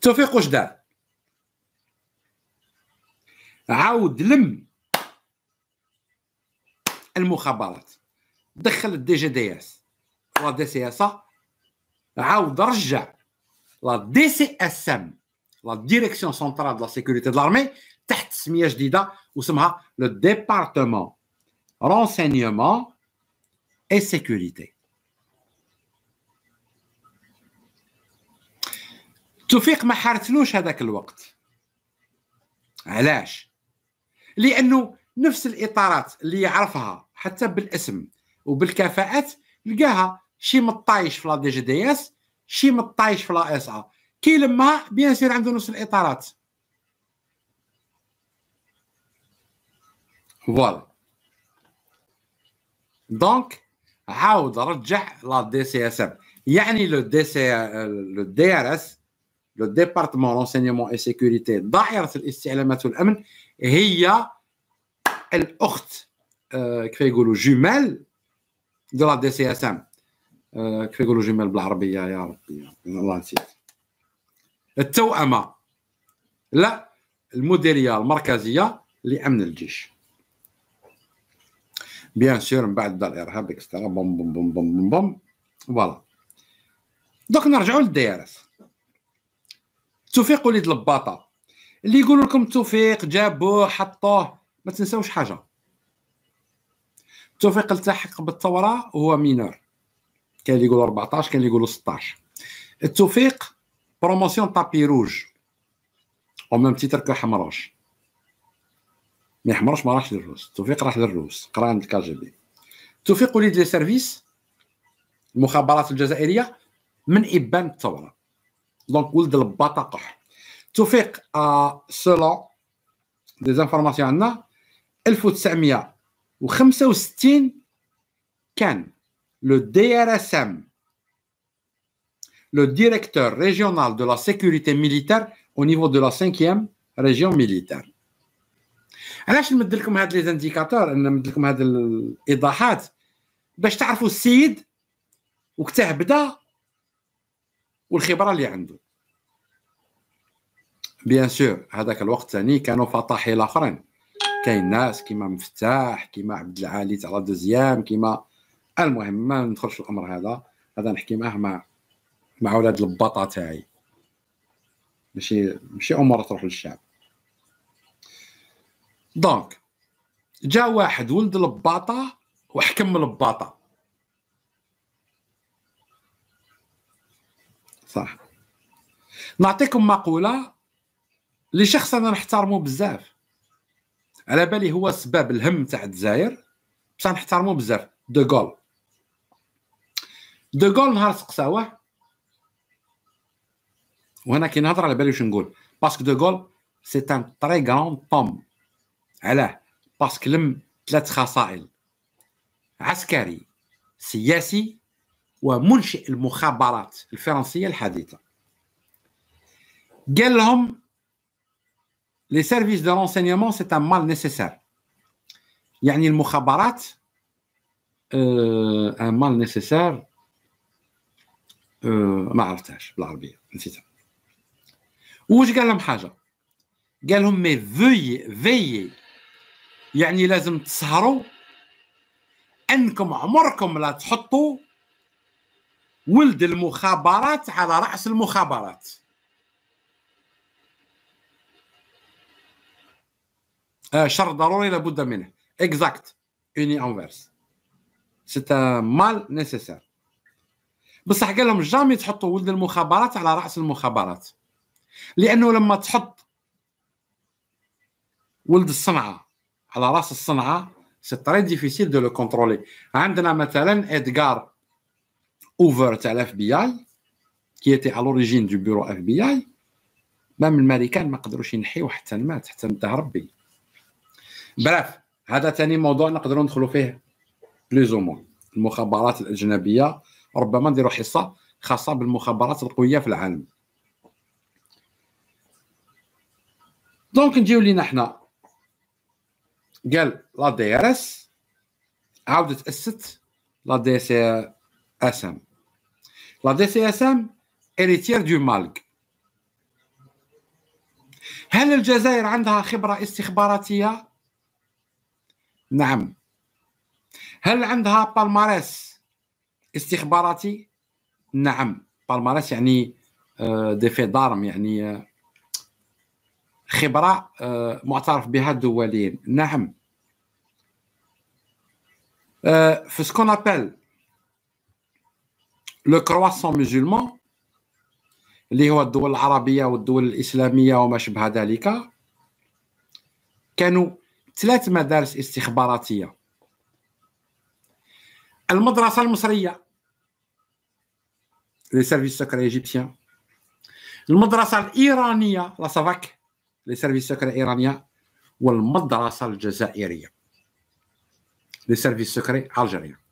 توفيق واش دار عاود لم المخابرات دخل الدي جي دي اس لا دي سي اس عاود رجع لا دي سي اس ام لا ديريكسيون سونترال دو لا سيكوريتي دو لارمي تحت سميه جديده وسمها لو ديبارتمون رونسينيومون اي سيكوريتي توفيق ما حارتلوش هذاك الوقت علاش لانه نفس الاطارات اللي يعرفها حتى بالاسم وبالكفاءات لقاها شي مطايش في لا دي جي دي اس شي مطايش في لا اس ا كي لما بيان سير عنده نفس الاطارات فوالا دونك عاود رجع لا دي سي اس ام يعني لو دي سي لو دي ار اس لو ديبارتمون رونسينيمون اي سيكوريتي ظاهره الاستعلامات والامن هي الاخت كيف يقولوا جمال دو لا دي سي اس ام كيف يقولوا جمال بالعربيه يا ربي والله نسيت التوأمه لا المديريه المركزيه لامن الجيش بيان سور من بعد دار الارهاب اكسترا بوم بوم بوم بوم بوم فوالا دوك نرجعوا للدي ار اس توفيق وليد الباطا اللي يقولوا لكم توفيق جابوه حطوه ما تنساوش حاجه توفيق التحق بالثوره وهو مينور كاين اللي يقولوا 14 كاين اللي يقولوا 16 التوفيق بروموسيون طابي روج او ميم تيتر كحمروش ما حمروش ما راحش للروس توفيق راح للروس قرا عند الكاجبي توفيق وليد لي سيرفيس المخابرات الجزائريه من ابان الثوره دونك ولد البطاقح توفيق سولون دي زانفورماسيون عندنا 1965 كان لو دي ار اس ام لو ديريكتور ريجيونال دو لا سيكوريتي ميليتير او نيفو دو لا 5 ريجيون ميليتير علاش نمد لكم هاد لي زانديكاتور نمد لكم هاد الايضاحات باش تعرفوا السيد وكتا بدا والخبره اللي عنده بيان سور هذاك الوقت ثاني كانوا فطاحل اخرين كاين ناس كيما مفتاح كيما عبد العالي تاع لا دوزيام كيما المهم ما ندخلش الامر هذا هذا نحكي معاه مع مع ولاد البطا تاعي ماشي ماشي امور تروح للشعب دونك جا واحد ولد البطا وحكم البطا صح نعطيكم مقوله لشخص انا نحترمه بزاف على بالي هو سبب الهم تاع الجزائر بصح نحترمه بزاف دوغول دوغول نهار سقساوه وهنا كي نهضر على بالي واش نقول باسكو دوغول سي ان تري غراند طوم علاه باسكو لم ثلاث خصائل عسكري سياسي ومنشئ المخابرات الفرنسية الحديثة قال لهم لي سيرفيس دو رونسينيمون سي ان مال نيسيسار يعني المخابرات ان مال نيسيسار ما عرفتهاش بالعربية نسيتها واش قال لهم حاجة قال لهم مي فيي فيي يعني لازم تسهروا انكم عمركم لا تحطوا ولد المخابرات على راس المخابرات آه، شر ضروري لابد منه اكزاكت اني انفيرس سيت مال نيسيسير بصح قال لهم جامي تحطوا ولد المخابرات على راس المخابرات لانه لما تحط ولد الصنعه على راس الصنعه سي تري ديفيسيل دو لو كونترولي عندنا مثلا ادغار اوفر تاع الاف بي اي كي تي على لوريجين دو بيرو اف بي اي مام الماريكان ما قدروش ينحيو حتى مات حتى نتا ربي براف هذا ثاني موضوع نقدروا ندخلوا فيه بليزومون المخابرات الاجنبيه ربما نديروا حصه خاصه بالمخابرات القويه في العالم دونك نجيو لينا حنا قال لا دي ار اس عاود تاسست لا دي اس ام La DCSM héritière du MALC هل الجزائر عندها خبرة استخباراتية؟ نعم هل عندها بالمارس استخباراتي؟ نعم بالمارس يعني دي في دارم يعني آه، خبرة آه، معترف بها دوليا نعم آه، في سكون ابل لو كرواسون ميزولمون اللي هو الدول العربيه والدول الاسلاميه وما شبه ذلك كانوا ثلاث مدارس استخباراتيه المدرسه المصريه لي سيرفيس سكري ايجيبسيان المدرسه الايرانيه لا سافاك لي سيرفيس سكري ايرانيه والمدرسه الجزائريه لي سيرفيس سكري الجزائريه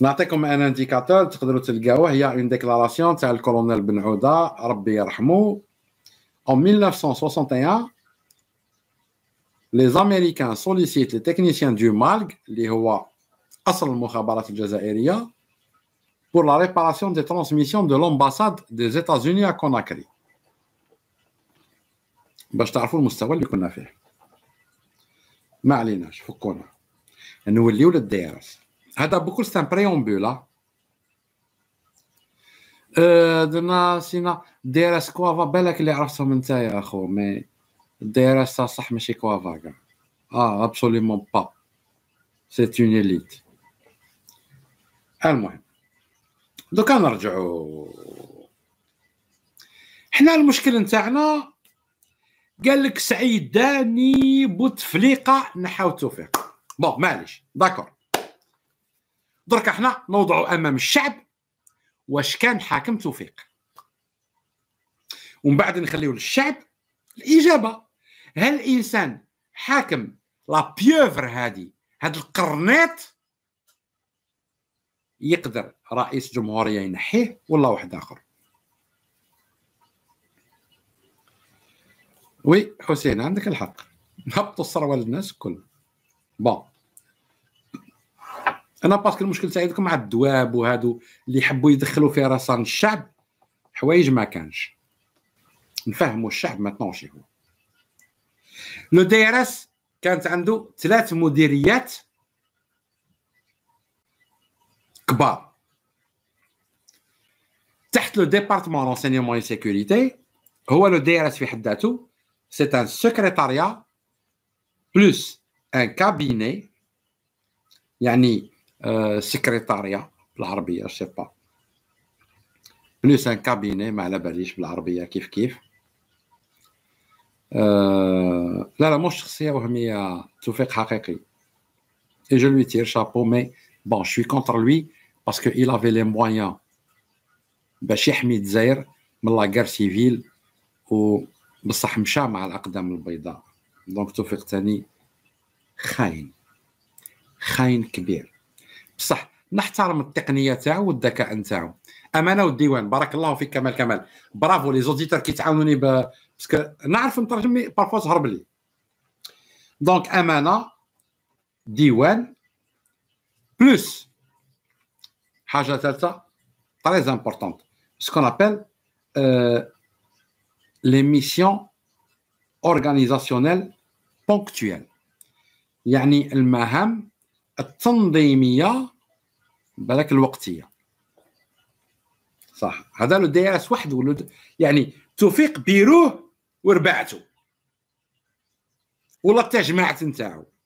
نعطيكم ان انديكاتور تقدروا تلقاوه هي اون ديكلاراسيون تاع الكولونيل بن عوده ربي يرحمه اون 1961 لي américains sollicitent لي تكنيسيان دو MALG اللي هو اصل المخابرات الجزائريه pour la réparation des transmissions de l'ambassade des États-Unis à Conakry. باش تعرفوا المستوى اللي كنا فيه ما عليناش فكونا نوليو للدارس هذا بكل سان بريومبولا أه، درنا سينا ديرس كوافا بالك اللي عرفتهم انت يا اخو مي ديرس صح ماشي كوافا كاع اه ابسوليمون با سي اون اليت المهم دوكا نرجعو حنا المشكل نتاعنا قال لك سعيد داني بوتفليقه نحاو توفيق بون معليش داكور درك احنا نوضع امام الشعب واش كان حاكم توفيق ومن بعد نخليو للشعب الاجابه هل الانسان حاكم لا بيوفر هذه هاد القرنيط يقدر رئيس جمهوريه ينحيه ولا واحد اخر وي حسين عندك الحق نهبطوا الثروه للناس الكل بون انا باسكو المشكل تاعي مع الدواب وهادو اللي يحبوا يدخلوا في رصان الشعب حوايج ما كانش نفهموا الشعب ما تنوش هو لو دي ار اس كانت عنده ثلاث مديريات كبار تحت لو ديبارتمون رونسينيومون اي سيكوريتي هو لو دي ار اس في حد ذاته سي ان سكرتاريا بلوس ان كابيني يعني سكرتاريا بالعربيه سي با بلوس ان كابيني ما على باليش بالعربيه كيف كيف لا لا مش شخصيه وهميه توفيق حقيقي اي جو لوي تير شابو مي بون شوي كونتر لوي باسكو اي لافي لي مويان باش يحمي الجزائر من لا غير سيفيل بصح مشى مع الاقدام البيضاء دونك توفيق ثاني خاين خاين كبير بصح نحترم التقنيه تاعو والذكاء نتاعو امانه والديوان بارك الله فيك كمال كمال برافو لي زوديتور كيتعاونوني ب باسكو نعرف نترجم مي بارفوا تهرب لي دونك امانه ديوان بلوس حاجه ثالثه تري امبورطونت سكون ابل لي ميسيون اورغانيزاسيونيل بونكتويل يعني المهام التنظيميه بالك الوقتيه صح هذا دي إيه اس واحد ولد يعني توفيق بيروه وربعته ولا التجمعت نتاعو